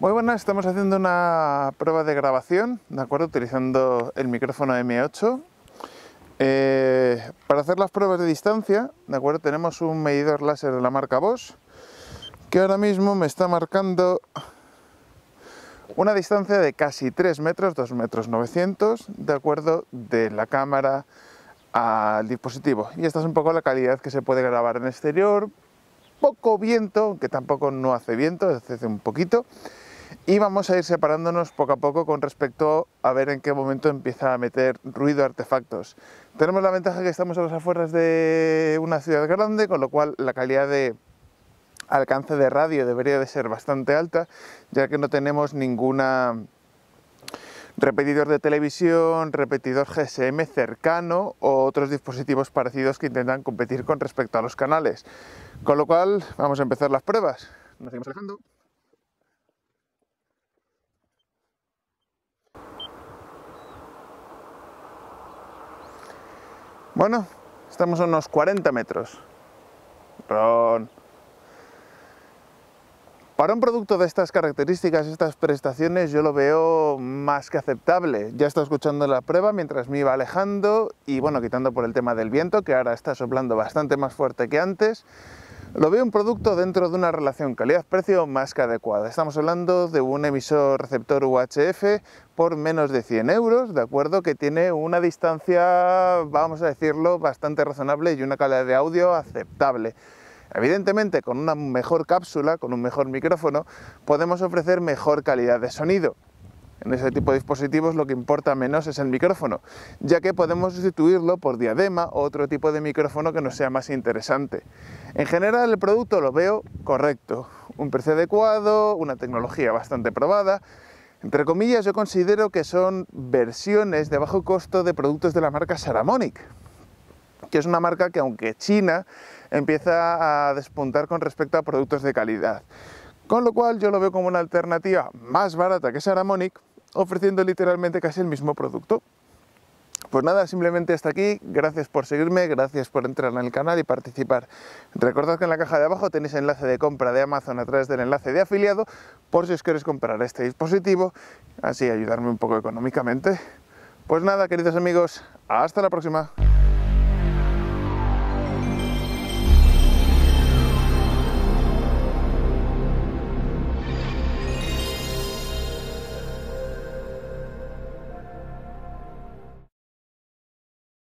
Muy buenas, estamos haciendo una prueba de grabación, ¿de acuerdo? Utilizando el micrófono M8. Eh, para hacer las pruebas de distancia, ¿de acuerdo? Tenemos un medidor láser de la marca Bosch, que ahora mismo me está marcando una distancia de casi 3 metros, 2 metros 900, ¿de acuerdo? De la cámara al dispositivo. Y esta es un poco la calidad que se puede grabar en exterior, poco viento, que tampoco no hace viento, hace un poquito, y vamos a ir separándonos poco a poco con respecto a ver en qué momento empieza a meter ruido artefactos. Tenemos la ventaja que estamos a las afueras de una ciudad grande, con lo cual la calidad de alcance de radio debería de ser bastante alta, ya que no tenemos ningún repetidor de televisión, repetidor GSM cercano o otros dispositivos parecidos que intentan competir con respecto a los canales. Con lo cual, vamos a empezar las pruebas. Nos seguimos alejando. Bueno, estamos a unos 40 metros. Ron. Para un producto de estas características, estas prestaciones, yo lo veo más que aceptable. Ya está escuchando la prueba mientras me iba alejando y bueno, quitando por el tema del viento, que ahora está soplando bastante más fuerte que antes. Lo veo un producto dentro de una relación calidad-precio más que adecuada. Estamos hablando de un emisor receptor UHF por menos de 100 euros, de acuerdo, que tiene una distancia, vamos a decirlo, bastante razonable y una calidad de audio aceptable. Evidentemente, con una mejor cápsula, con un mejor micrófono, podemos ofrecer mejor calidad de sonido. En ese tipo de dispositivos lo que importa menos es el micrófono, ya que podemos sustituirlo por diadema o otro tipo de micrófono que nos sea más interesante. En general el producto lo veo correcto, un precio adecuado, una tecnología bastante probada. Entre comillas yo considero que son versiones de bajo costo de productos de la marca Saramonic, que es una marca que aunque China empieza a despuntar con respecto a productos de calidad. Con lo cual yo lo veo como una alternativa más barata que Saramonic, ofreciendo literalmente casi el mismo producto. Pues nada, simplemente hasta aquí. Gracias por seguirme, gracias por entrar en el canal y participar. Recordad que en la caja de abajo tenéis enlace de compra de Amazon a través del enlace de afiliado por si os queréis comprar este dispositivo, así ayudarme un poco económicamente. Pues nada, queridos amigos, hasta la próxima.